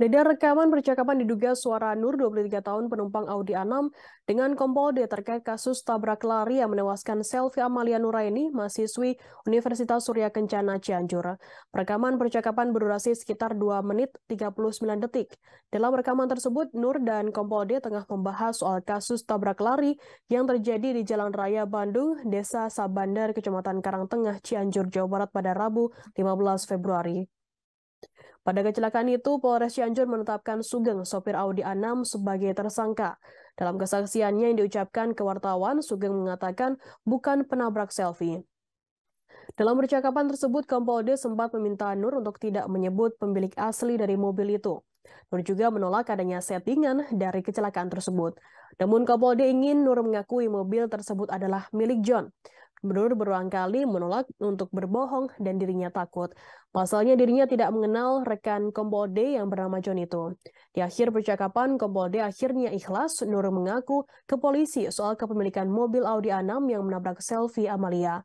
Beredar rekaman percakapan diduga suara Nur 23 tahun penumpang Audi A6 dengan Kompolde terkait kasus tabrak lari yang menewaskan Selvi Amalia Nuraini, mahasiswi Universitas Surya Kencana Cianjur. Rekaman percakapan berdurasi sekitar 2 menit 39 detik. Dalam rekaman tersebut, Nur dan Kompolde tengah membahas soal kasus tabrak lari yang terjadi di Jalan Raya Bandung, Desa Sabandar, Kecamatan Karangtengah, Cianjur, Jawa Barat pada Rabu 15 Februari. Pada kecelakaan itu, Polres Cianjur menetapkan Sugeng, sopir Audi A6, sebagai tersangka. Dalam kesaksiannya yang diucapkan ke wartawan, Sugeng mengatakan bukan penabrak selfie. Dalam percakapan tersebut, Kompolde sempat meminta Nur untuk tidak menyebut pemilik asli dari mobil itu. Nur juga menolak adanya settingan dari kecelakaan tersebut. Namun D ingin Nur mengakui mobil tersebut adalah milik John. Gubernur berulang kali menolak untuk berbohong dan dirinya takut. Pasalnya dirinya tidak mengenal rekan D yang bernama John itu. Di akhir percakapan, D akhirnya ikhlas. Nur mengaku ke polisi soal kepemilikan mobil Audi A6 yang menabrak selfie Amalia.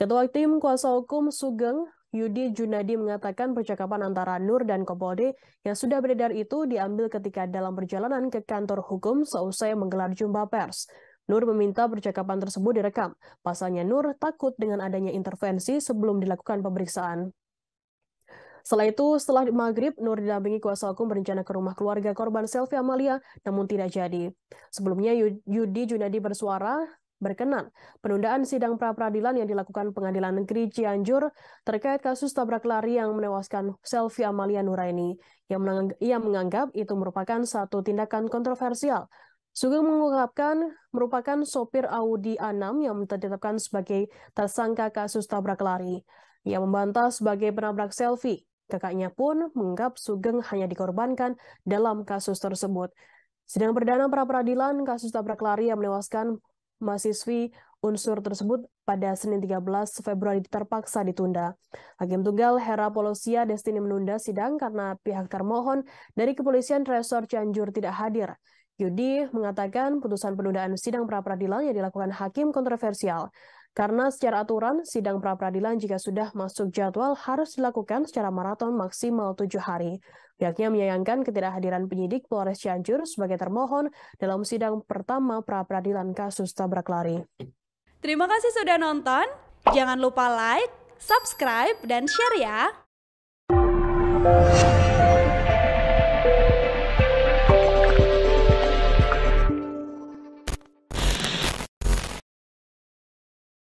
Ketua Tim Kuasa Hukum Sugeng Yudi Junadi mengatakan percakapan antara Nur dan D yang sudah beredar itu diambil ketika dalam perjalanan ke kantor hukum seusai menggelar jumpa pers. Nur meminta percakapan tersebut direkam. Pasalnya Nur takut dengan adanya intervensi sebelum dilakukan pemeriksaan. Setelah itu, setelah maghrib, Nur didampingi kuasa hukum berencana ke rumah keluarga korban Selvi Amalia, namun tidak jadi. Sebelumnya, Yudi Junadi bersuara berkenan penundaan sidang pra-peradilan yang dilakukan Pengadilan Negeri Cianjur terkait kasus tabrak lari yang menewaskan Selvi Amalia Nuraini. Ia menganggap itu merupakan satu tindakan kontroversial Sugeng mengungkapkan merupakan sopir Audi A6 yang ditetapkan sebagai tersangka kasus tabrak lari. Ia membantah sebagai penabrak selfie. Kakaknya pun menganggap Sugeng hanya dikorbankan dalam kasus tersebut. Sedang perdana pra peradilan kasus tabrak lari yang menewaskan mahasiswi unsur tersebut pada Senin 13 Februari terpaksa ditunda. Hakim Tunggal Hera Polosia Destini menunda sidang karena pihak termohon dari kepolisian Resor Cianjur tidak hadir. Yudi mengatakan putusan penundaan sidang pra-peradilan yang dilakukan hakim kontroversial karena secara aturan sidang pra-peradilan jika sudah masuk jadwal harus dilakukan secara maraton maksimal tujuh hari. Pihaknya menyayangkan ketidakhadiran penyidik Polres Cianjur sebagai termohon dalam sidang pertama pra-peradilan kasus tabrak lari. Terima kasih sudah nonton. Jangan lupa like, subscribe, dan share ya.